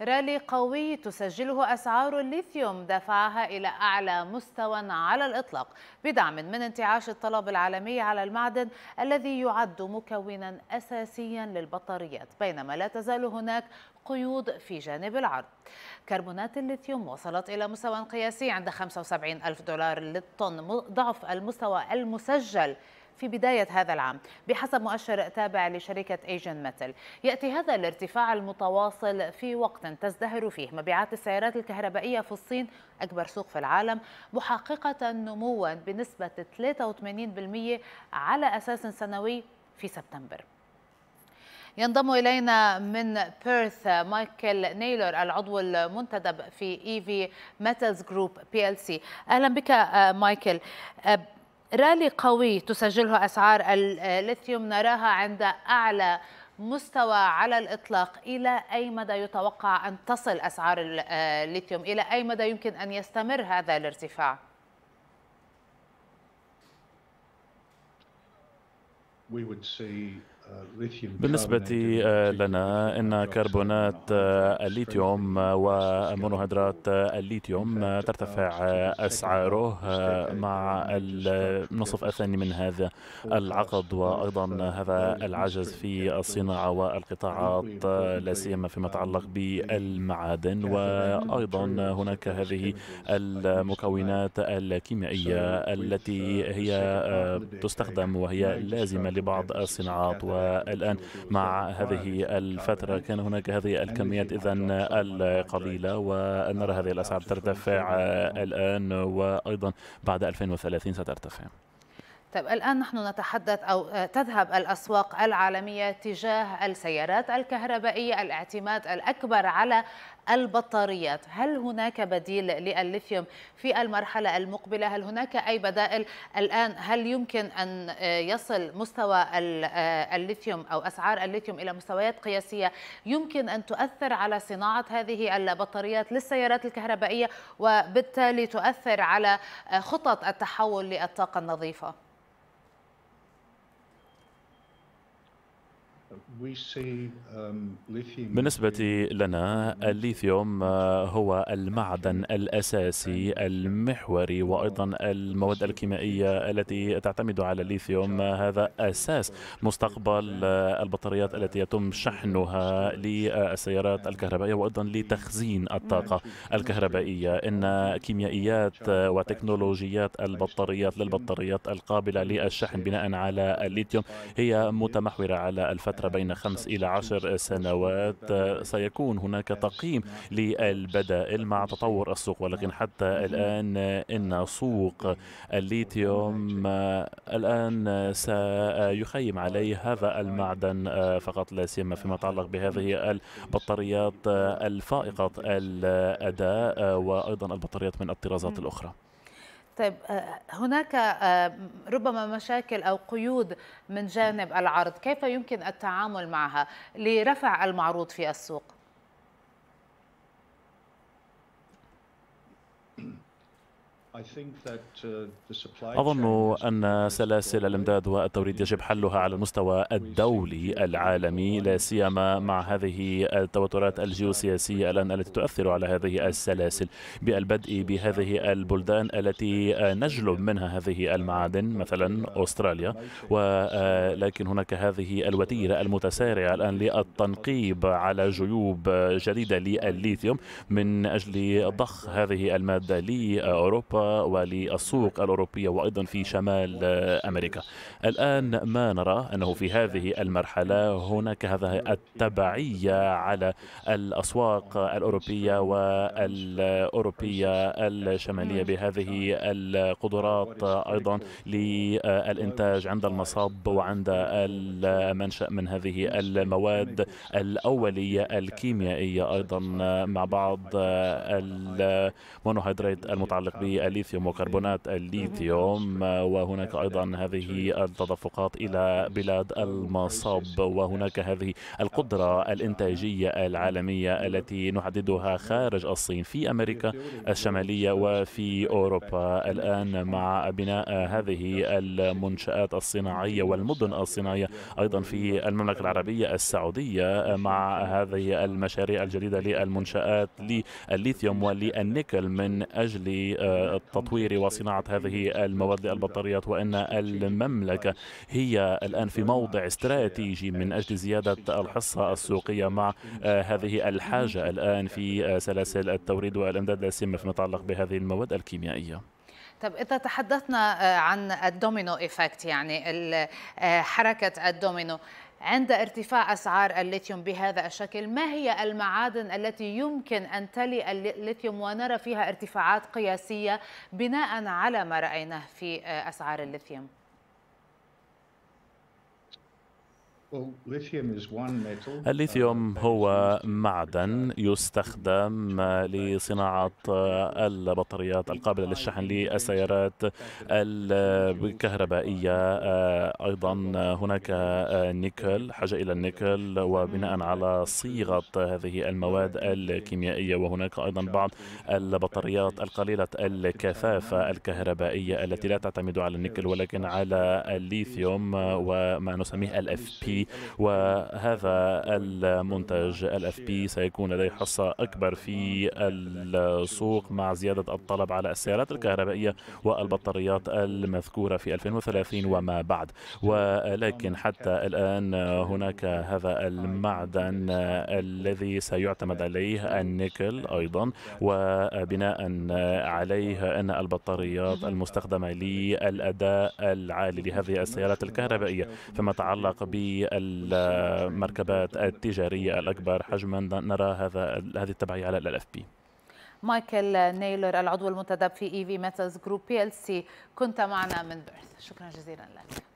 رالي قوي تسجله أسعار الليثيوم دفعها إلى أعلى مستوى على الإطلاق بدعم من انتعاش الطلب العالمي على المعدن الذي يعد مكونا أساسيا للبطاريات بينما لا تزال هناك قيود في جانب العرض كربونات الليثيوم وصلت إلى مستوى قياسي عند 75 ألف دولار للطن ضعف المستوى المسجل في بداية هذا العام بحسب مؤشر تابع لشركة ايجن متل يأتي هذا الارتفاع المتواصل في وقت تزدهر فيه مبيعات السيارات الكهربائية في الصين أكبر سوق في العالم محققة نموا بنسبة 83% على أساس سنوي في سبتمبر ينضم إلينا من بيرث مايكل نيلر العضو المنتدب في إيفي ميتالز جروب بي ال سي أهلا بك آه، مايكل آه، رالي قوي تسجله أسعار الليثيوم نراها عند أعلى مستوى على الإطلاق إلى أي مدى يتوقع أن تصل أسعار الليثيوم إلى أي مدى يمكن أن يستمر هذا الارتفاع؟ we would see بالنسبة آه، لنا إن كربونات آه، الليثيوم آه، ومونوهيدرات الليثيوم ترتفع أسعاره مع النصف الثاني من هذا العقد وأيضا هذا العجز في الصناعة والقطاعات لا سيما فيما يتعلق بالمعادن وأيضا هناك هذه المكونات الكيميائية التي هي تستخدم وهي لازمة لبعض الصناعات و والآن مع هذه الفترة كان هناك هذه الكميات إذا القليلة ونرى هذه الأسعار ترتفع الآن وأيضا بعد 2030 سترتفع طيب الآن نحن نتحدث أو آه، تذهب الأسواق العالمية تجاه السيارات الكهربائية الاعتماد الأكبر على البطاريات هل هناك بديل للليثيوم في المرحلة المقبلة هل هناك أي بدائل الآن هل يمكن أن آه، يصل مستوى آه، الليثيوم أو أسعار الليثيوم إلى مستويات قياسية يمكن أن تؤثر على صناعة هذه البطاريات للسيارات الكهربائية وبالتالي تؤثر على خطط التحول للطاقة النظيفة Um, بالنسبة لنا الليثيوم آه، هو المعدن الأساسي المحوري وأيضا المواد الكيميائية التي تعتمد على الليثيوم هذا أساس مستقبل آه، البطاريات التي يتم شحنها للسيارات الكهربائية وأيضا لتخزين الطاقة الكهربائية إن كيميائيات آه، وتكنولوجيات البطاريات للبطاريات القابلة للشحن بناء على الليثيوم هي متمحورة على الفترة بين بين خمس إلى عشر سنوات سيكون هناك تقييم للبدائل مع تطور السوق ولكن حتى الآن إن سوق الليثيوم الآن سيخيم عليه هذا المعدن آه، فقط لا سيما فيما يتعلق بهذه البطاريات الفائقة الأداء آه، وأيضا البطاريات من الطرازات الأخرى طيب آه، هناك آه، ربما مشاكل أو قيود من جانب العرض كيف يمكن التعامل معها لرفع المعروض في السوق؟ Uh, أظن أن سلاسل الإمداد والتوريد يجب حلها على المستوى الدولي العالمي لا سيما مع هذه التوترات الجيوسياسية الآن التي تؤثر على هذه السلاسل بالبدء بهذه البلدان التي نجلب منها هذه المعادن مثلا أستراليا ولكن آه، هناك هذه الوتيرة المتسارعة الآن للتنقيب على جيوب جديدة للليثيوم من أجل ضخ هذه المادة لأوروبا وللسوق الأوروبية وأيضا في شمال أمريكا الآن ما نرى أنه في هذه المرحلة هناك هذا التبعية على الأسواق الأوروبية والأوروبية الشمالية بهذه القدرات أيضا للإنتاج عند المصب وعند المنشأ من هذه المواد الأولية الكيميائية أيضا مع بعض المونوهيدرات المتعلق بال الليثيوم وكربونات الليثيوم وهناك أيضا هذه التدفقات إلى بلاد المصب وهناك هذه القدرة الإنتاجية العالمية التي نحددها خارج الصين في أمريكا الشمالية وفي أوروبا الآن مع بناء هذه المنشآت الصناعية والمدن الصناعية أيضا في المملكة العربية السعودية مع هذه المشاريع الجديدة للمنشآت للليثيوم وللنيكل من أجل آه، تطوير وصناعة هذه المواد البطاريات وأن المملكة هي الآن في موضع استراتيجي من أجل زيادة الحصة السوقية مع آه، هذه الحاجة الآن في آه، سلاسل التوريد والإمداد السم فيما يتعلق بهذه المواد الكيميائية طب إذا تحدثنا آه، عن الدومينو إيفكت يعني حركة الدومينو عند ارتفاع أسعار الليثيوم بهذا الشكل ما هي المعادن التي يمكن أن تلي الليثيوم ونرى فيها ارتفاعات قياسية بناء على ما رأيناه في آه، أسعار الليثيوم؟ Uh, الليثيوم هو معدن يستخدم لصناعة البطاريات القابلة للشحن للسيارات الكهربائية آه، أيضا آه، هناك آه، نيكل حاجة إلى النيكل وبناء على صيغة هذه المواد الكيميائية وهناك أيضا بعض البطاريات القليلة الكثافة الكهربائية التي لا تعتمد على النيكل ولكن على الليثيوم وما نسميه الاف بي وهذا المنتج الاف بي سيكون لديه حصة أكبر في السوق مع زيادة الطلب على السيارات الكهربائية والبطاريات المذكورة في 2030 وما بعد ولكن حتى الآن هناك هذا المعدن الذي سيعتمد عليه النيكل أيضا وبناء عليه أن البطاريات المستخدمة للأداء العالي لهذه السيارات الكهربائية فيما يتعلق ب المركبات التجارية الأكبر حجما نرى هذا هذه التبعية على الاف بي مايكل نيلر العضو المنتدب في اي في ميتالز جروب بي ال سي كنت معنا من بيرث شكرا جزيلا لك